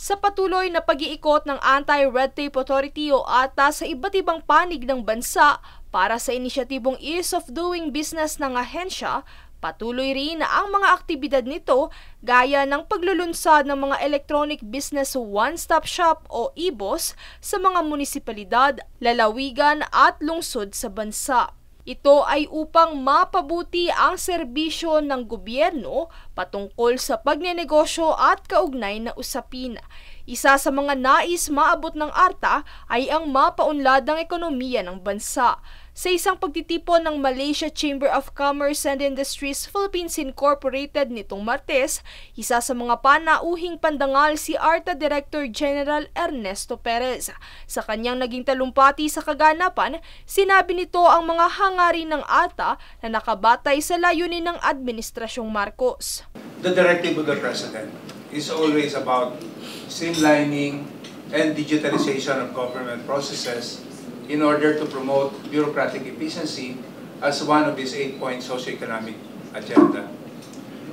Sa patuloy na pag-iikot ng Anti-Red Tape Authority o ATA sa iba't ibang panig ng bansa para sa inisyatibong Ease of Doing Business ng ahensya, Patuloy rin na ang mga aktibidad nito gaya ng paglulunsad ng mga Electronic Business One-Stop Shop o EBOS sa mga munisipalidad, lalawigan at lungsod sa bansa. Ito ay upang mapabuti ang serbisyo ng gobyerno patungkol sa pagnenegosyo at kaugnay na usapin. Isa sa mga nais maabot ng ARTA ay ang mapaunlad ng ekonomiya ng bansa. Sa isang pagtitipon ng Malaysia Chamber of Commerce and Industries Philippines Incorporated nitong Martes, isa sa mga panauhing pandangal si ARTA Director General Ernesto Perez. Sa kanyang naging talumpati sa kaganapan, sinabi nito ang mga hanga nga rin ng ATA na nakabatay sa layunin ng Administrasyong Marcos. The directive of the President is always about streamlining and digitalization of government processes in order to promote bureaucratic efficiency as one of his eight-point socioeconomic agenda.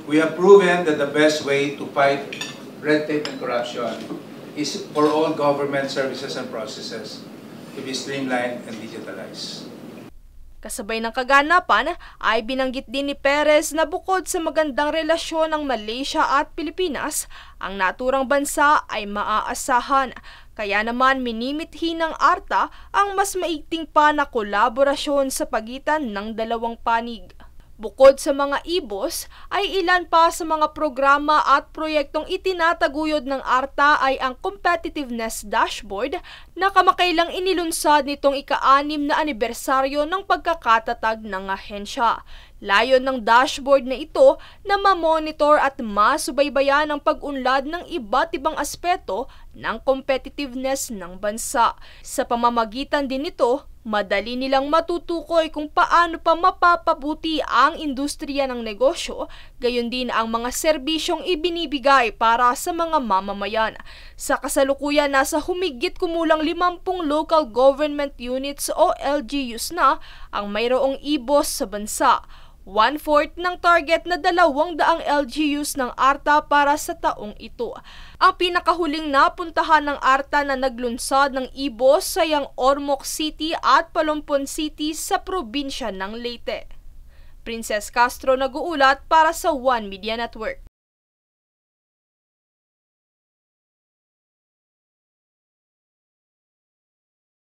We have proven that the best way to fight red tape and corruption is for all government services and processes to be streamlined and digitalized. Kasabay ng kaganapan ay binanggit din ni Perez na bukod sa magandang relasyon ng Malaysia at Pilipinas, ang naturang bansa ay maaasahan. Kaya naman minimithi ng ARTA ang mas maigting pa na kolaborasyon sa pagitan ng dalawang panig. Bukod sa mga ibos, ay ilan pa sa mga programa at proyektong itinataguyod ng ARTA ay ang Competitiveness Dashboard na kamakailang inilunsad nitong ika-anim na anibersaryo ng pagkakatatag ng ahensya. Layon ng dashboard na ito na mamonitor at masubaybayan ang pag-unlad ng iba't ibang aspeto ng competitiveness ng bansa. Sa pamamagitan din nito, madali nilang matutukoy kung paano pa mapapabuti ang industriya ng negosyo, gayon din ang mga serbisyong ibinibigay para sa mga mamamayan. Sa kasalukuyan, nasa humigit kumulang 50 local government units o LGUs na ang mayroong ibos sa bansa. One-fourth ng target na 200 LGUs ng ARTA para sa taong ito. Ang pinakahuling napuntahan ng ARTA na naglunsad ng Ibo Sayang Ormoc City at Palompon City sa probinsya ng Leyte. Princess Castro nag-uulat para sa One Media Network.